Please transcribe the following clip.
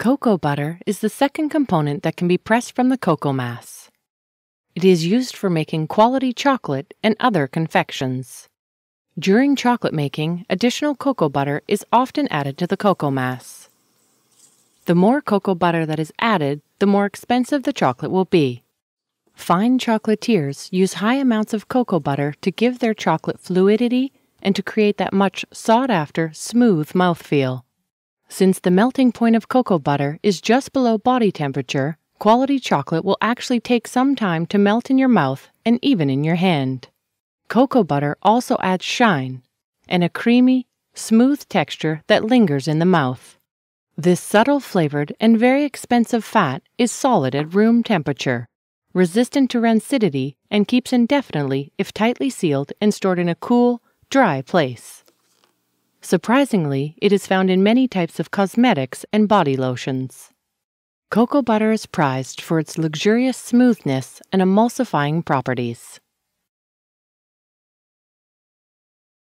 Cocoa butter is the second component that can be pressed from the cocoa mass. It is used for making quality chocolate and other confections. During chocolate making, additional cocoa butter is often added to the cocoa mass. The more cocoa butter that is added, the more expensive the chocolate will be. Fine chocolatiers use high amounts of cocoa butter to give their chocolate fluidity and to create that much sought after smooth mouthfeel. Since the melting point of cocoa butter is just below body temperature, quality chocolate will actually take some time to melt in your mouth and even in your hand. Cocoa butter also adds shine and a creamy, smooth texture that lingers in the mouth. This subtle flavored and very expensive fat is solid at room temperature, resistant to rancidity, and keeps indefinitely if tightly sealed and stored in a cool, dry place. Surprisingly, it is found in many types of cosmetics and body lotions. Cocoa butter is prized for its luxurious smoothness and emulsifying properties.